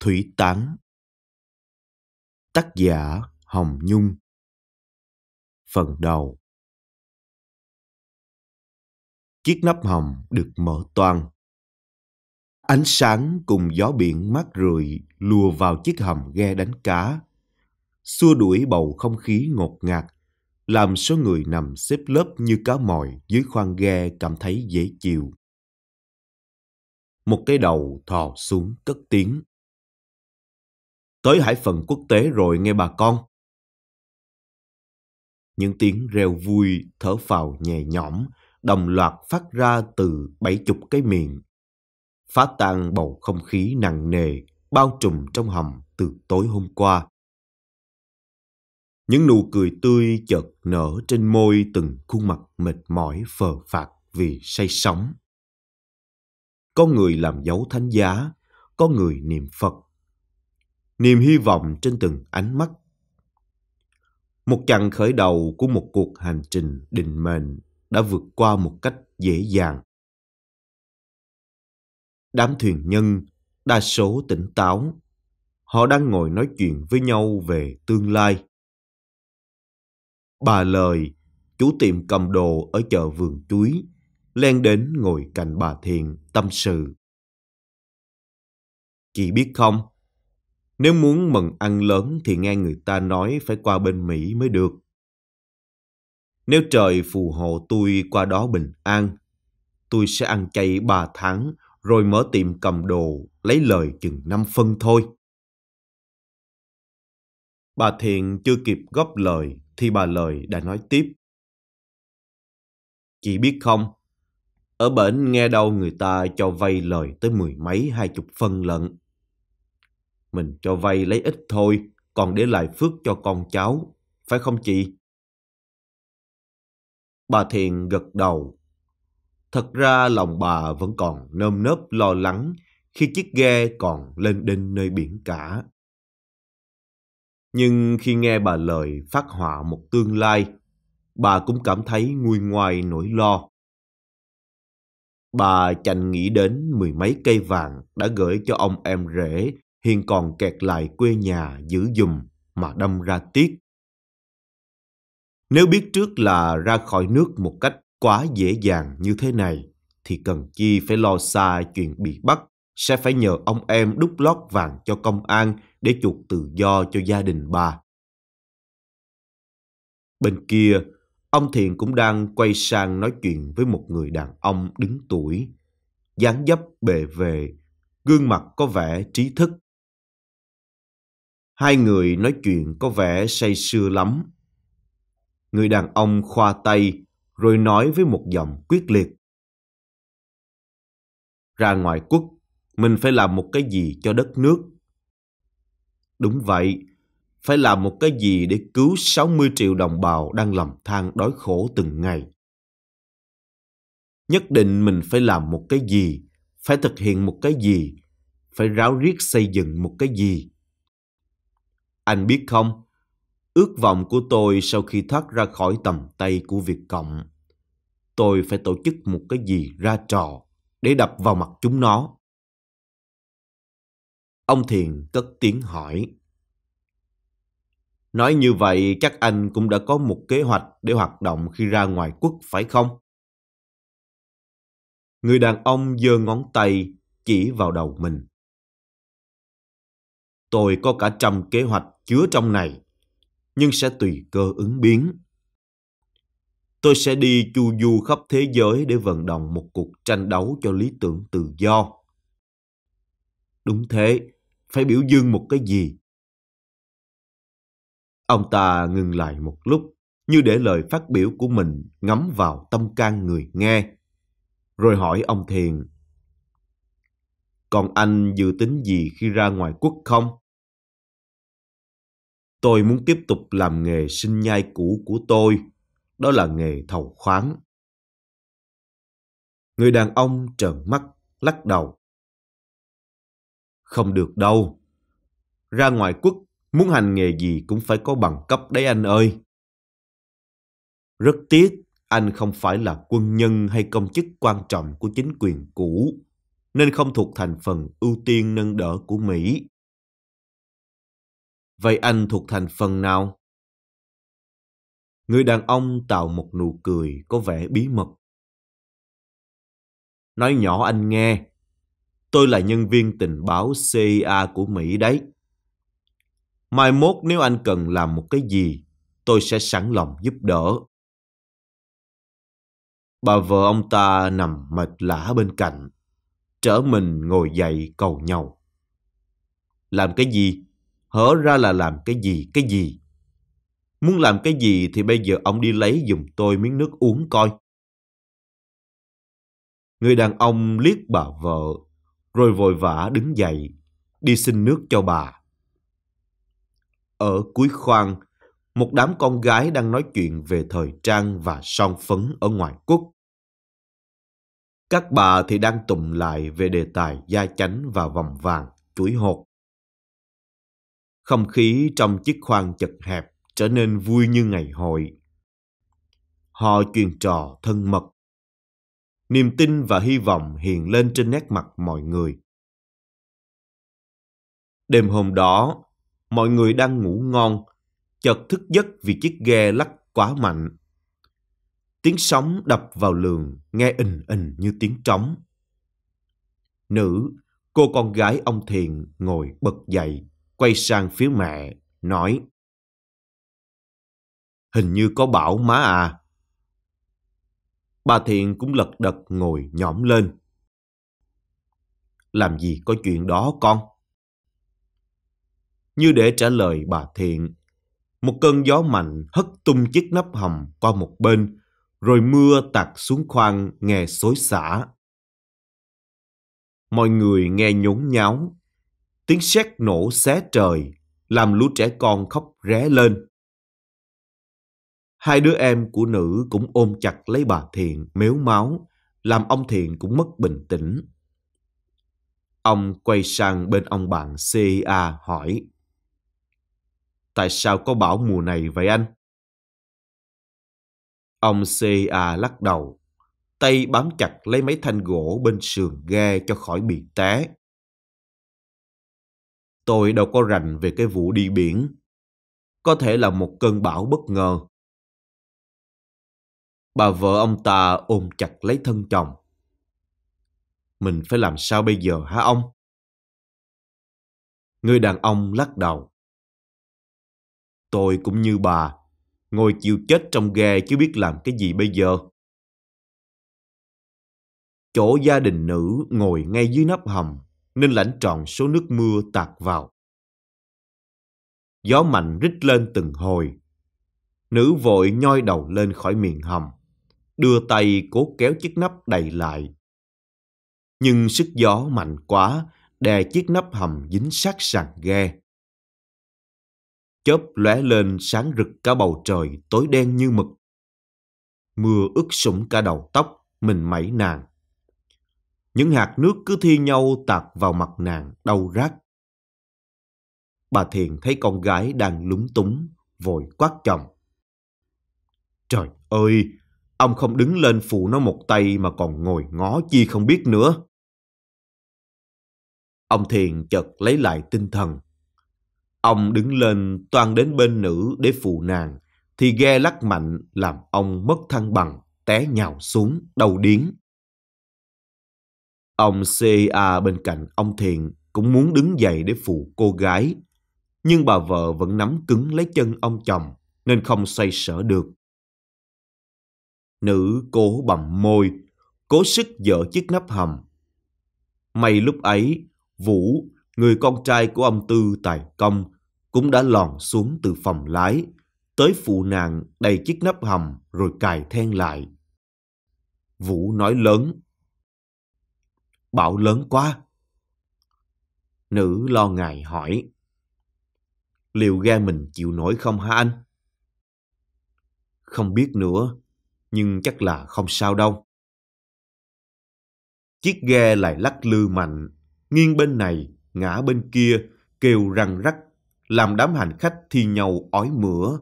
Thủy Tán Tác giả Hồng Nhung Phần đầu Chiếc nắp hầm được mở toang. Ánh sáng cùng gió biển mát rượi lùa vào chiếc hầm ghe đánh cá, xua đuổi bầu không khí ngột ngạt, làm số người nằm xếp lớp như cá mòi dưới khoang ghe cảm thấy dễ chịu. Một cái đầu thò xuống cất tiếng tới hải phận quốc tế rồi nghe bà con. Những tiếng reo vui, thở phào nhẹ nhõm, đồng loạt phát ra từ bảy chục cái miệng. Phá tan bầu không khí nặng nề, bao trùm trong hầm từ tối hôm qua. Những nụ cười tươi chợt nở trên môi từng khuôn mặt mệt mỏi phờ phạt vì say sóng. Có người làm dấu thánh giá, có người niệm Phật, niềm hy vọng trên từng ánh mắt. Một chặng khởi đầu của một cuộc hành trình định mệnh đã vượt qua một cách dễ dàng. Đám thuyền nhân đa số tỉnh táo. Họ đang ngồi nói chuyện với nhau về tương lai. Bà Lời, chủ tiệm cầm đồ ở chợ vườn chuối, len đến ngồi cạnh bà Thiện tâm sự. Chị biết không, nếu muốn mừng ăn lớn thì nghe người ta nói phải qua bên Mỹ mới được. Nếu trời phù hộ tôi qua đó bình an, tôi sẽ ăn chay ba tháng rồi mở tiệm cầm đồ lấy lời chừng năm phân thôi. Bà Thiện chưa kịp góp lời thì bà Lời đã nói tiếp. Chị biết không, ở bển nghe đâu người ta cho vay lời tới mười mấy hai chục phân lận. Mình cho vay lấy ít thôi, còn để lại phước cho con cháu, phải không chị? Bà Thiện gật đầu. Thật ra lòng bà vẫn còn nơm nớp lo lắng khi chiếc ghe còn lên đinh nơi biển cả. Nhưng khi nghe bà lời phát họa một tương lai, bà cũng cảm thấy nguôi ngoai nỗi lo. Bà chành nghĩ đến mười mấy cây vàng đã gửi cho ông em rể Hiền còn kẹt lại quê nhà giữ dùm mà đâm ra tiếc. Nếu biết trước là ra khỏi nước một cách quá dễ dàng như thế này, thì cần chi phải lo xa chuyện bị bắt, sẽ phải nhờ ông em đúc lót vàng cho công an để chuộc tự do cho gia đình bà. Bên kia, ông Thiện cũng đang quay sang nói chuyện với một người đàn ông đứng tuổi, dáng dấp bề về, gương mặt có vẻ trí thức. Hai người nói chuyện có vẻ say sưa lắm. Người đàn ông khoa tay rồi nói với một giọng quyết liệt. Ra ngoài quốc, mình phải làm một cái gì cho đất nước. Đúng vậy, phải làm một cái gì để cứu 60 triệu đồng bào đang lầm than đói khổ từng ngày. Nhất định mình phải làm một cái gì, phải thực hiện một cái gì, phải ráo riết xây dựng một cái gì anh biết không, ước vọng của tôi sau khi thoát ra khỏi tầm tay của Việt Cộng, tôi phải tổ chức một cái gì ra trò để đập vào mặt chúng nó. Ông Thiền cất tiếng hỏi. Nói như vậy chắc anh cũng đã có một kế hoạch để hoạt động khi ra ngoài quốc phải không? Người đàn ông giơ ngón tay chỉ vào đầu mình. Tôi có cả trăm kế hoạch chứa trong này, nhưng sẽ tùy cơ ứng biến. Tôi sẽ đi chu du khắp thế giới để vận động một cuộc tranh đấu cho lý tưởng tự do. Đúng thế, phải biểu dương một cái gì. Ông ta ngừng lại một lúc, như để lời phát biểu của mình ngắm vào tâm can người nghe. Rồi hỏi ông Thiền, Còn anh dự tính gì khi ra ngoài quốc không? Tôi muốn tiếp tục làm nghề sinh nhai cũ của tôi, đó là nghề thầu khoáng. Người đàn ông trợn mắt, lắc đầu. Không được đâu. Ra ngoài quốc, muốn hành nghề gì cũng phải có bằng cấp đấy anh ơi. Rất tiếc, anh không phải là quân nhân hay công chức quan trọng của chính quyền cũ, nên không thuộc thành phần ưu tiên nâng đỡ của Mỹ. Vậy anh thuộc thành phần nào? Người đàn ông tạo một nụ cười có vẻ bí mật. Nói nhỏ anh nghe, tôi là nhân viên tình báo CIA của Mỹ đấy. Mai mốt nếu anh cần làm một cái gì, tôi sẽ sẵn lòng giúp đỡ. Bà vợ ông ta nằm mệt lả bên cạnh, trở mình ngồi dậy cầu nhau. Làm cái gì? hở ra là làm cái gì, cái gì. Muốn làm cái gì thì bây giờ ông đi lấy giùm tôi miếng nước uống coi. Người đàn ông liếc bà vợ, rồi vội vã đứng dậy, đi xin nước cho bà. Ở cuối khoang, một đám con gái đang nói chuyện về thời trang và son phấn ở ngoài quốc. Các bà thì đang tụm lại về đề tài da chánh và vòng vàng, chuỗi hột. Không khí trong chiếc khoang chật hẹp trở nên vui như ngày hội. Họ truyền trò thân mật. Niềm tin và hy vọng hiện lên trên nét mặt mọi người. Đêm hôm đó, mọi người đang ngủ ngon, chợt thức giấc vì chiếc ghe lắc quá mạnh. Tiếng sóng đập vào lường nghe ình ình như tiếng trống. Nữ, cô con gái ông Thiện ngồi bật dậy quay sang phía mẹ, nói Hình như có bảo má à. Bà Thiện cũng lật đật ngồi nhõm lên. Làm gì có chuyện đó con? Như để trả lời bà Thiện, một cơn gió mạnh hất tung chiếc nắp hầm qua một bên, rồi mưa tạt xuống khoang nghe xối xả. Mọi người nghe nhốn nháo, Tiếng sét nổ xé trời, làm lũ trẻ con khóc ré lên. Hai đứa em của nữ cũng ôm chặt lấy bà Thiện mếu máu, làm ông Thiện cũng mất bình tĩnh. Ông quay sang bên ông bạn CIA hỏi Tại sao có bão mùa này vậy anh? Ông CIA lắc đầu, tay bám chặt lấy mấy thanh gỗ bên sườn ghe cho khỏi bị té. Tôi đâu có rành về cái vụ đi biển. Có thể là một cơn bão bất ngờ. Bà vợ ông ta ôm chặt lấy thân chồng. Mình phải làm sao bây giờ hả ông? Người đàn ông lắc đầu. Tôi cũng như bà, ngồi chịu chết trong ghe chứ biết làm cái gì bây giờ. Chỗ gia đình nữ ngồi ngay dưới nắp hầm nên lãnh trọn số nước mưa tạt vào. Gió mạnh rít lên từng hồi. Nữ vội nhoi đầu lên khỏi miệng hầm, đưa tay cố kéo chiếc nắp đầy lại. Nhưng sức gió mạnh quá, đè chiếc nắp hầm dính sát sàn ghe. Chớp lóe lên sáng rực cả bầu trời tối đen như mực. Mưa ướt sũng cả đầu tóc, mình mẩy nàng. Những hạt nước cứ thi nhau tạt vào mặt nàng đau rát. Bà Thiền thấy con gái đang lúng túng, vội quát chồng. Trời ơi, ông không đứng lên phụ nó một tay mà còn ngồi ngó chi không biết nữa. Ông Thiền chợt lấy lại tinh thần. Ông đứng lên toan đến bên nữ để phụ nàng, thì ghe lắc mạnh làm ông mất thăng bằng, té nhào xuống, đầu điến. Ông C A bên cạnh ông Thiện cũng muốn đứng dậy để phụ cô gái. Nhưng bà vợ vẫn nắm cứng lấy chân ông chồng nên không xoay sở được. Nữ cố bầm môi, cố sức dỡ chiếc nắp hầm. May lúc ấy, Vũ, người con trai của ông Tư Tài Công, cũng đã lòn xuống từ phòng lái, tới phụ nàng đầy chiếc nắp hầm rồi cài then lại. Vũ nói lớn, bão lớn quá. Nữ lo ngại hỏi, liệu ghe mình chịu nổi không hả anh? Không biết nữa, nhưng chắc là không sao đâu. Chiếc ghe lại lắc lư mạnh, nghiêng bên này, ngã bên kia, kêu răng rắc, làm đám hành khách thi nhau ói mửa.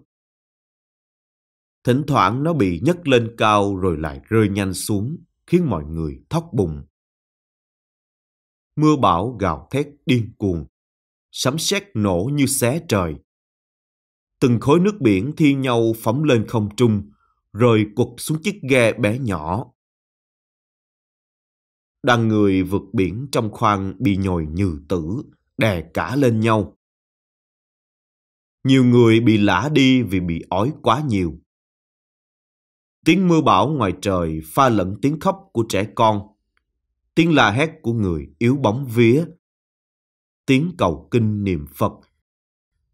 Thỉnh thoảng nó bị nhấc lên cao rồi lại rơi nhanh xuống, khiến mọi người thóc bùng mưa bão gào thét điên cuồng, sấm sét nổ như xé trời. Từng khối nước biển thi nhau phóng lên không trung, rồi quật xuống chiếc ghe bé nhỏ. Đoàn người vượt biển trong khoang bị nhồi như tử, đè cả lên nhau. Nhiều người bị lả đi vì bị ói quá nhiều. Tiếng mưa bão ngoài trời pha lẫn tiếng khóc của trẻ con tiếng la hét của người yếu bóng vía, tiếng cầu kinh niệm Phật,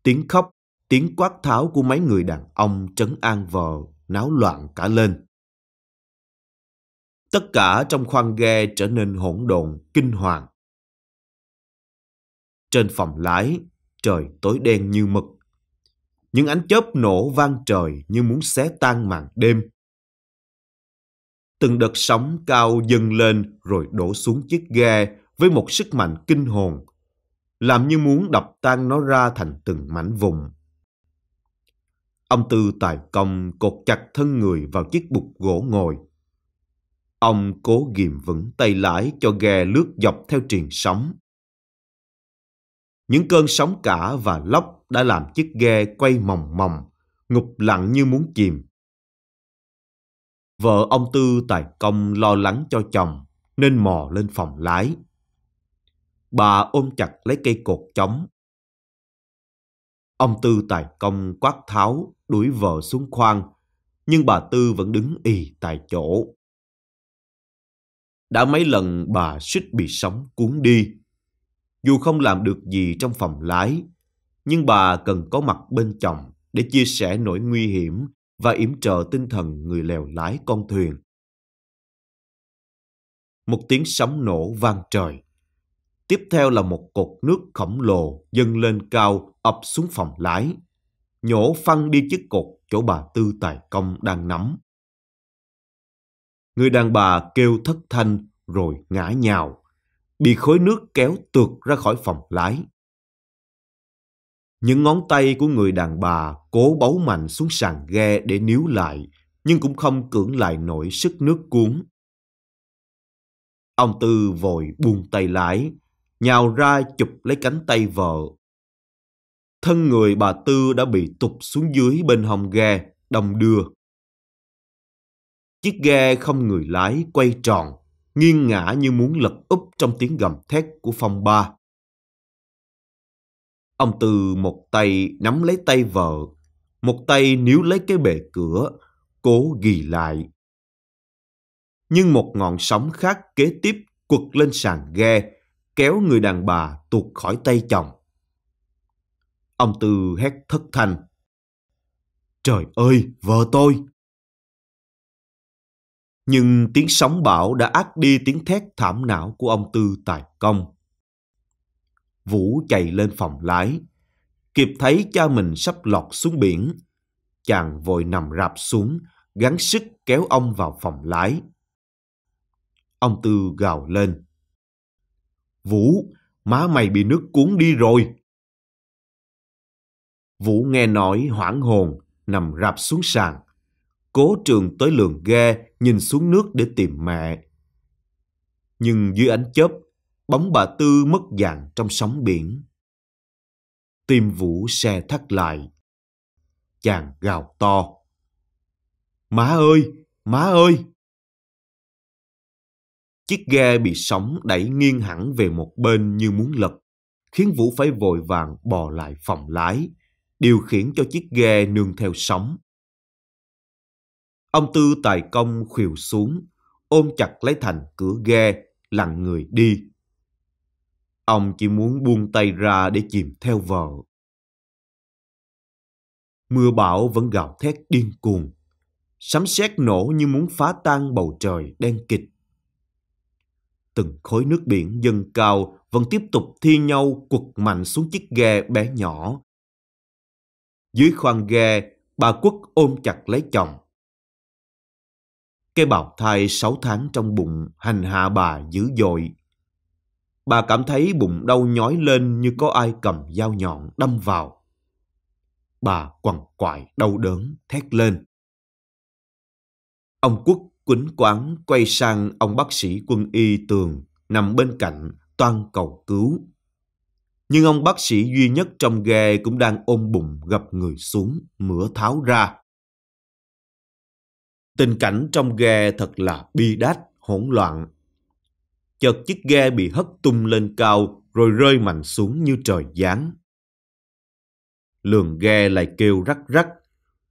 tiếng khóc, tiếng quát tháo của mấy người đàn ông trấn an vợ náo loạn cả lên. Tất cả trong khoang ghe trở nên hỗn độn, kinh hoàng. Trên phòng lái, trời tối đen như mực. Những ánh chớp nổ vang trời như muốn xé tan màn đêm từng đợt sóng cao dâng lên rồi đổ xuống chiếc ghe với một sức mạnh kinh hồn, làm như muốn đập tan nó ra thành từng mảnh vùng. Ông Tư tài công cột chặt thân người vào chiếc bục gỗ ngồi. Ông cố ghìm vững tay lái cho ghe lướt dọc theo triền sóng. Những cơn sóng cả và lóc đã làm chiếc ghe quay mòng mòng, ngục lặng như muốn chìm. Vợ ông Tư tài công lo lắng cho chồng nên mò lên phòng lái. Bà ôm chặt lấy cây cột chống. Ông Tư tài công quát tháo đuổi vợ xuống khoang nhưng bà Tư vẫn đứng ì tại chỗ. Đã mấy lần bà suýt bị sóng cuốn đi. Dù không làm được gì trong phòng lái, nhưng bà cần có mặt bên chồng để chia sẻ nỗi nguy hiểm và yểm trợ tinh thần người lèo lái con thuyền. Một tiếng sóng nổ vang trời. Tiếp theo là một cột nước khổng lồ dâng lên cao ập xuống phòng lái, nhổ phăng đi chiếc cột chỗ bà Tư Tài Công đang nắm. Người đàn bà kêu thất thanh rồi ngã nhào, bị khối nước kéo tượt ra khỏi phòng lái. Những ngón tay của người đàn bà cố bấu mạnh xuống sàn ghe để níu lại, nhưng cũng không cưỡng lại nổi sức nước cuốn. Ông Tư vội buông tay lái, nhào ra chụp lấy cánh tay vợ. Thân người bà Tư đã bị tụt xuống dưới bên hông ghe, đầm đưa. Chiếc ghe không người lái quay tròn, nghiêng ngã như muốn lật úp trong tiếng gầm thét của phong ba. Ông Tư một tay nắm lấy tay vợ, một tay níu lấy cái bệ cửa, cố ghi lại. Nhưng một ngọn sóng khác kế tiếp quật lên sàn ghe, kéo người đàn bà tuột khỏi tay chồng. Ông Tư hét thất thanh. Trời ơi, vợ tôi! Nhưng tiếng sóng bão đã át đi tiếng thét thảm não của ông Tư tài công. Vũ chạy lên phòng lái. Kịp thấy cha mình sắp lọt xuống biển. Chàng vội nằm rạp xuống, gắng sức kéo ông vào phòng lái. Ông Tư gào lên. Vũ, má mày bị nước cuốn đi rồi. Vũ nghe nói hoảng hồn, nằm rạp xuống sàn. Cố trường tới lường ghe, nhìn xuống nước để tìm mẹ. Nhưng dưới ánh chớp, bóng bà Tư mất dạng trong sóng biển. Tim Vũ xe thắt lại. Chàng gào to. Má ơi! Má ơi! Chiếc ghe bị sóng đẩy nghiêng hẳn về một bên như muốn lật, khiến Vũ phải vội vàng bò lại phòng lái, điều khiển cho chiếc ghe nương theo sóng. Ông Tư tài công khuỵu xuống, ôm chặt lấy thành cửa ghe, lặng người đi. Ông chỉ muốn buông tay ra để chìm theo vợ. Mưa bão vẫn gào thét điên cuồng. Sấm sét nổ như muốn phá tan bầu trời đen kịch. Từng khối nước biển dâng cao vẫn tiếp tục thi nhau quật mạnh xuống chiếc ghe bé nhỏ. Dưới khoang ghe, bà Quốc ôm chặt lấy chồng. Cái bào thai sáu tháng trong bụng hành hạ bà dữ dội Bà cảm thấy bụng đau nhói lên như có ai cầm dao nhọn đâm vào. Bà quằn quại đau đớn thét lên. Ông Quốc quýnh quán quay sang ông bác sĩ quân y tường nằm bên cạnh toan cầu cứu. Nhưng ông bác sĩ duy nhất trong ghe cũng đang ôm bụng gập người xuống, mửa tháo ra. Tình cảnh trong ghe thật là bi đát, hỗn loạn chợt chiếc ghe bị hất tung lên cao rồi rơi mạnh xuống như trời giáng. Lường ghe lại kêu rắc rắc,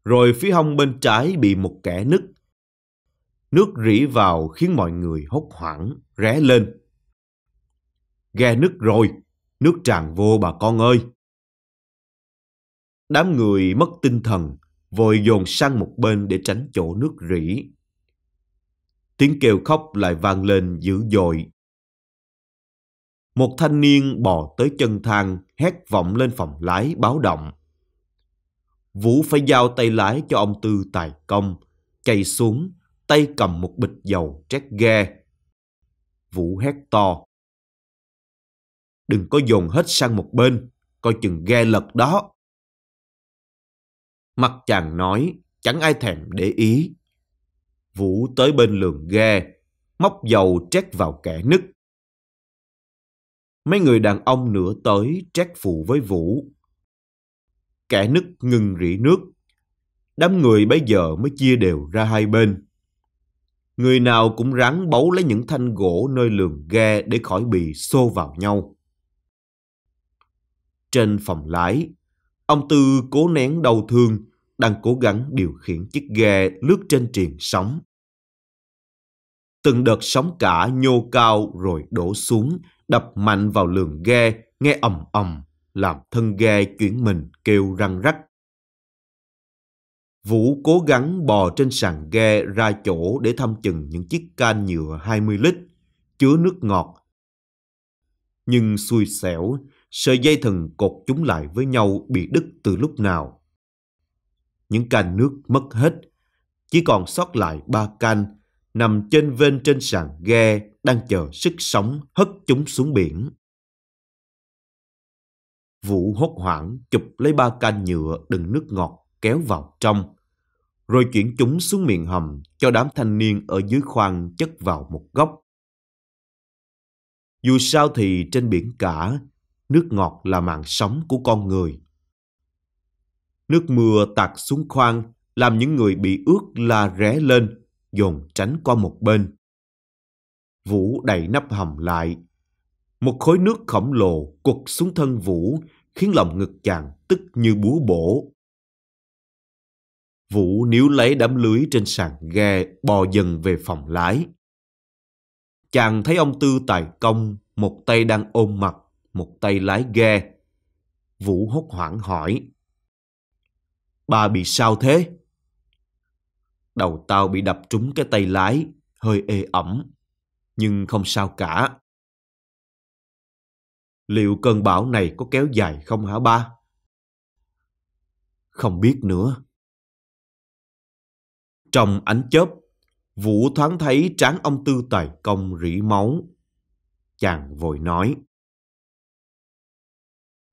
rồi phía hông bên trái bị một kẻ nứt. Nước rỉ vào khiến mọi người hốt hoảng, ré lên. Ghe nứt rồi, nước tràn vô bà con ơi. Đám người mất tinh thần, vội dồn sang một bên để tránh chỗ nước rỉ. Tiếng kêu khóc lại vang lên dữ dội một thanh niên bò tới chân thang, hét vọng lên phòng lái báo động. Vũ phải giao tay lái cho ông Tư tài công, chạy xuống, tay cầm một bịch dầu trét ghe. Vũ hét to. Đừng có dồn hết sang một bên, coi chừng ghe lật đó. Mặt chàng nói, chẳng ai thèm để ý. Vũ tới bên lường ghe, móc dầu trét vào kẻ nứt, mấy người đàn ông nữa tới trách phụ với Vũ. Kẻ nứt ngừng rỉ nước, đám người bấy giờ mới chia đều ra hai bên. Người nào cũng ráng bấu lấy những thanh gỗ nơi lường ghe để khỏi bị xô vào nhau. Trên phòng lái, ông Tư cố nén đau thương, đang cố gắng điều khiển chiếc ghe lướt trên triền sóng. Từng đợt sóng cả nhô cao rồi đổ xuống đập mạnh vào lường ghe, nghe ầm ầm, làm thân ghe chuyển mình kêu răng rắc. Vũ cố gắng bò trên sàn ghe ra chỗ để thăm chừng những chiếc can nhựa 20 lít, chứa nước ngọt. Nhưng xui xẻo, sợi dây thần cột chúng lại với nhau bị đứt từ lúc nào. Những can nước mất hết, chỉ còn sót lại ba can nằm trên vên trên sàn ghe đang chờ sức sống hất chúng xuống biển. Vũ hốt hoảng chụp lấy ba can nhựa đựng nước ngọt kéo vào trong, rồi chuyển chúng xuống miệng hầm cho đám thanh niên ở dưới khoang chất vào một góc. Dù sao thì trên biển cả, nước ngọt là mạng sống của con người. Nước mưa tạt xuống khoang làm những người bị ướt la ré lên dồn tránh qua một bên. Vũ đẩy nắp hầm lại. Một khối nước khổng lồ quật xuống thân Vũ khiến lòng ngực chàng tức như búa bổ. Vũ níu lấy đám lưới trên sàn ghe bò dần về phòng lái. Chàng thấy ông Tư tài công, một tay đang ôm mặt, một tay lái ghe. Vũ hốt hoảng hỏi. Bà bị sao thế? Đầu tao bị đập trúng cái tay lái, hơi ê ẩm. Nhưng không sao cả. Liệu cơn bão này có kéo dài không hả ba? Không biết nữa. Trong ánh chớp, Vũ thoáng thấy tráng ông Tư Tài Công rỉ máu. Chàng vội nói.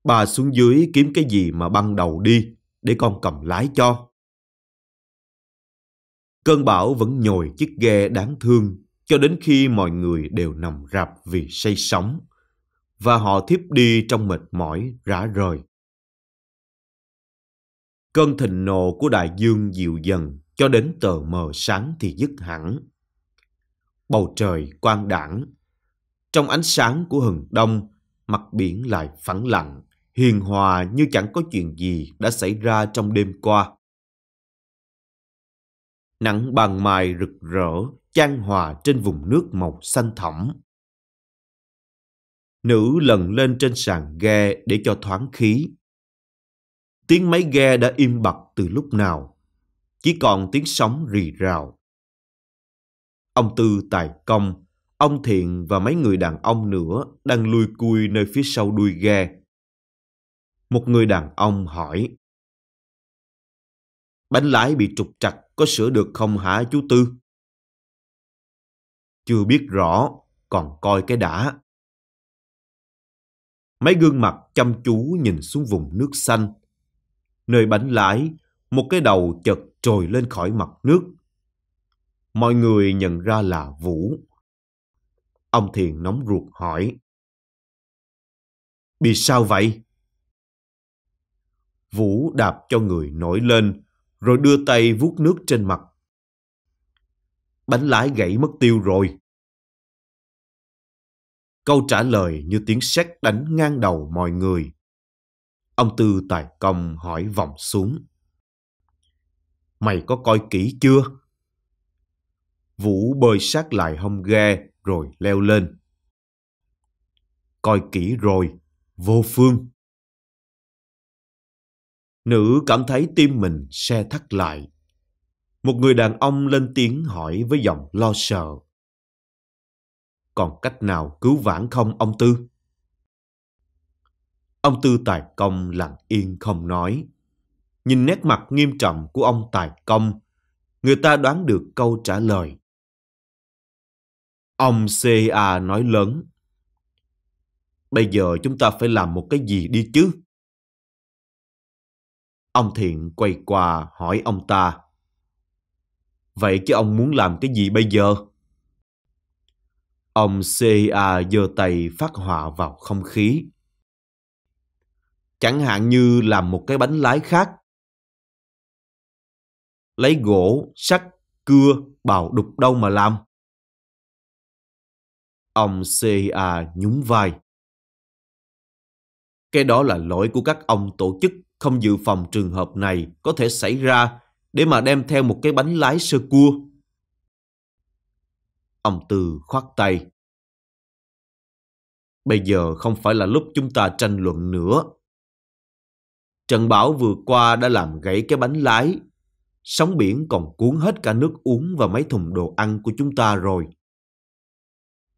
Bà xuống dưới kiếm cái gì mà băng đầu đi, để con cầm lái cho. Cơn bão vẫn nhồi chiếc ghe đáng thương cho đến khi mọi người đều nằm rạp vì say sóng và họ thiếp đi trong mệt mỏi rã rời. Cơn thịnh nộ của đại dương dịu dần cho đến tờ mờ sáng thì dứt hẳn. Bầu trời quang đảng. Trong ánh sáng của hừng đông, mặt biển lại phẳng lặng, hiền hòa như chẳng có chuyện gì đã xảy ra trong đêm qua nắng bàn mài rực rỡ, chan hòa trên vùng nước màu xanh thẳm. Nữ lần lên trên sàn ghe để cho thoáng khí. Tiếng máy ghe đã im bặt từ lúc nào, chỉ còn tiếng sóng rì rào. Ông Tư tài công, ông Thiện và mấy người đàn ông nữa đang lui cui nơi phía sau đuôi ghe. Một người đàn ông hỏi. Bánh lái bị trục trặc có sửa được không hả chú Tư? Chưa biết rõ, còn coi cái đã. Mấy gương mặt chăm chú nhìn xuống vùng nước xanh. Nơi bánh lái, một cái đầu chật trồi lên khỏi mặt nước. Mọi người nhận ra là Vũ. Ông Thiền nóng ruột hỏi. Bị sao vậy? Vũ đạp cho người nổi lên, rồi đưa tay vuốt nước trên mặt. Bánh lái gãy mất tiêu rồi. Câu trả lời như tiếng sét đánh ngang đầu mọi người. Ông Tư Tài Công hỏi vọng xuống. Mày có coi kỹ chưa? Vũ bơi sát lại hông ghe rồi leo lên. Coi kỹ rồi, vô phương. Nữ cảm thấy tim mình xe thắt lại. Một người đàn ông lên tiếng hỏi với giọng lo sợ. Còn cách nào cứu vãn không ông Tư? Ông Tư Tài Công lặng yên không nói. Nhìn nét mặt nghiêm trọng của ông Tài Công, người ta đoán được câu trả lời. Ông CA nói lớn. Bây giờ chúng ta phải làm một cái gì đi chứ? Ông Thiện quay qua hỏi ông ta. Vậy chứ ông muốn làm cái gì bây giờ? Ông CA giơ tay phát họa vào không khí. Chẳng hạn như làm một cái bánh lái khác. Lấy gỗ, sắt, cưa, bào đục đâu mà làm. Ông CA nhún vai. Cái đó là lỗi của các ông tổ chức không dự phòng trường hợp này có thể xảy ra để mà đem theo một cái bánh lái sơ cua. Ông Tư khoát tay. Bây giờ không phải là lúc chúng ta tranh luận nữa. Trận bão vừa qua đã làm gãy cái bánh lái. Sóng biển còn cuốn hết cả nước uống và mấy thùng đồ ăn của chúng ta rồi.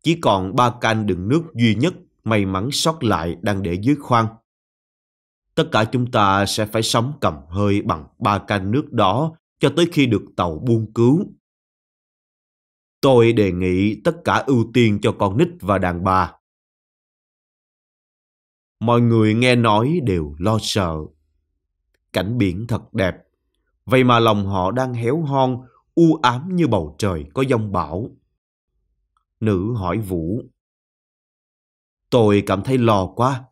Chỉ còn ba can đựng nước duy nhất may mắn sót lại đang để dưới khoang. Tất cả chúng ta sẽ phải sống cầm hơi bằng ba can nước đó cho tới khi được tàu buôn cứu. Tôi đề nghị tất cả ưu tiên cho con nít và đàn bà. Mọi người nghe nói đều lo sợ. Cảnh biển thật đẹp. Vậy mà lòng họ đang héo hon, u ám như bầu trời có giông bão. Nữ hỏi Vũ. Tôi cảm thấy lo quá.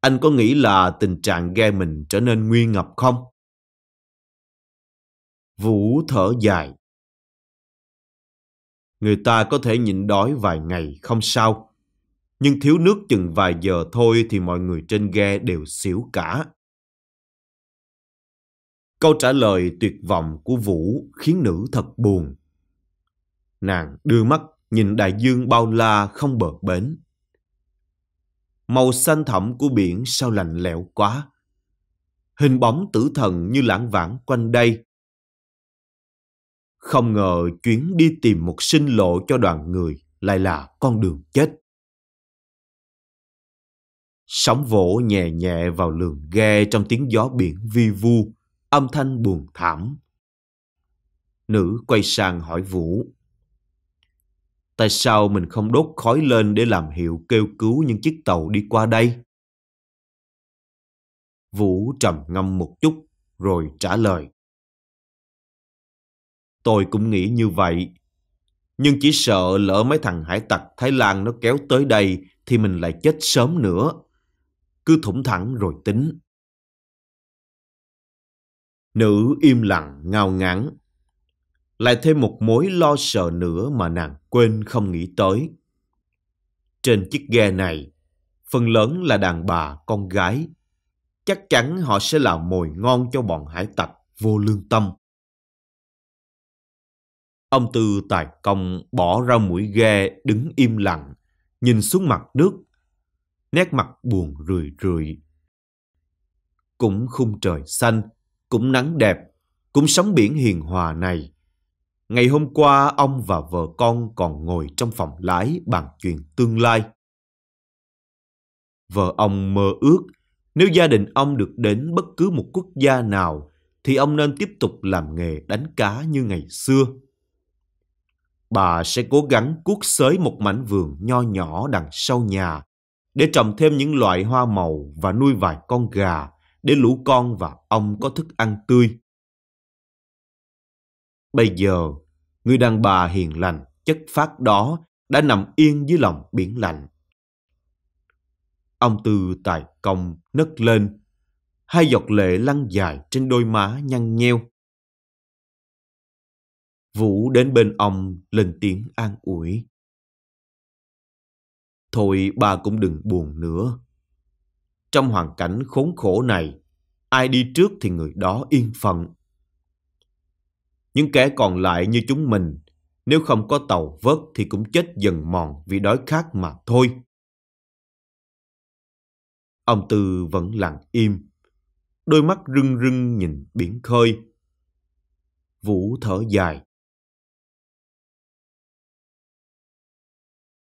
Anh có nghĩ là tình trạng ghe mình trở nên nguy ngập không? Vũ thở dài. Người ta có thể nhịn đói vài ngày không sao, nhưng thiếu nước chừng vài giờ thôi thì mọi người trên ghe đều xỉu cả. Câu trả lời tuyệt vọng của Vũ khiến nữ thật buồn. Nàng đưa mắt nhìn đại dương bao la không bờ bến. Màu xanh thẳm của biển sao lạnh lẽo quá. Hình bóng tử thần như lãng vãng quanh đây. Không ngờ chuyến đi tìm một sinh lộ cho đoàn người lại là con đường chết. Sóng vỗ nhẹ nhẹ vào lường ghe trong tiếng gió biển vi vu, âm thanh buồn thảm. Nữ quay sang hỏi Vũ Tại sao mình không đốt khói lên để làm hiệu kêu cứu những chiếc tàu đi qua đây? Vũ trầm ngâm một chút rồi trả lời. Tôi cũng nghĩ như vậy. Nhưng chỉ sợ lỡ mấy thằng hải tặc Thái Lan nó kéo tới đây thì mình lại chết sớm nữa. Cứ thủng thẳng rồi tính. Nữ im lặng, ngao ngán lại thêm một mối lo sợ nữa mà nàng quên không nghĩ tới. Trên chiếc ghe này, phần lớn là đàn bà, con gái. Chắc chắn họ sẽ là mồi ngon cho bọn hải tặc vô lương tâm. Ông Tư Tài Công bỏ ra mũi ghe đứng im lặng, nhìn xuống mặt nước, nét mặt buồn rười rượi. Cũng khung trời xanh, cũng nắng đẹp, cũng sóng biển hiền hòa này Ngày hôm qua, ông và vợ con còn ngồi trong phòng lái bàn chuyện tương lai. Vợ ông mơ ước, nếu gia đình ông được đến bất cứ một quốc gia nào, thì ông nên tiếp tục làm nghề đánh cá như ngày xưa. Bà sẽ cố gắng cuốc xới một mảnh vườn nho nhỏ đằng sau nhà để trồng thêm những loại hoa màu và nuôi vài con gà để lũ con và ông có thức ăn tươi. Bây giờ, người đàn bà hiền lành, chất phát đó đã nằm yên dưới lòng biển lạnh. Ông Tư tài công nấc lên, hai giọt lệ lăn dài trên đôi má nhăn nheo. Vũ đến bên ông lên tiếng an ủi. Thôi bà cũng đừng buồn nữa. Trong hoàn cảnh khốn khổ này, ai đi trước thì người đó yên phận. Những kẻ còn lại như chúng mình, nếu không có tàu vớt thì cũng chết dần mòn vì đói khát mà thôi. Ông Tư vẫn lặng im, đôi mắt rưng rưng nhìn biển khơi. Vũ thở dài,